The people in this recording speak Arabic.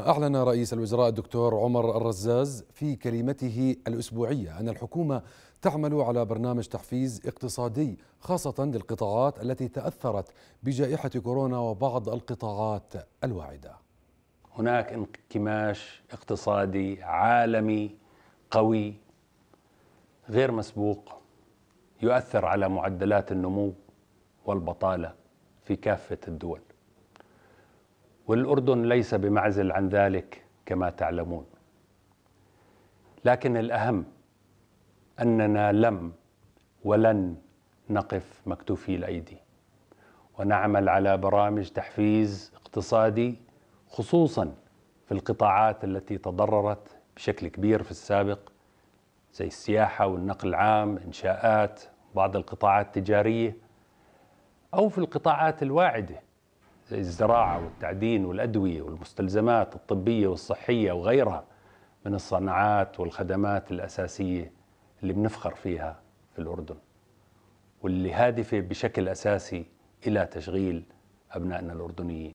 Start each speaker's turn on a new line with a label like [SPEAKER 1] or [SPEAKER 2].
[SPEAKER 1] أعلن رئيس الوزراء الدكتور عمر الرزاز في كلمته الأسبوعية أن الحكومة تعمل على برنامج تحفيز اقتصادي خاصة للقطاعات التي تأثرت بجائحة كورونا وبعض القطاعات الواعدة.
[SPEAKER 2] هناك انكماش اقتصادي عالمي قوي غير مسبوق يؤثر على معدلات النمو والبطالة في كافة الدول. والاردن ليس بمعزل عن ذلك كما تعلمون لكن الاهم اننا لم ولن نقف مكتوفي الايدي ونعمل على برامج تحفيز اقتصادي خصوصا في القطاعات التي تضررت بشكل كبير في السابق زي السياحه والنقل العام انشاءات بعض القطاعات التجاريه او في القطاعات الواعده زي الزراعة والتعدين والأدوية والمستلزمات الطبية والصحية وغيرها من الصناعات والخدمات الأساسية اللي بنفخر فيها في الأردن واللي هادفة بشكل أساسي إلى تشغيل أبنائنا الأردنيين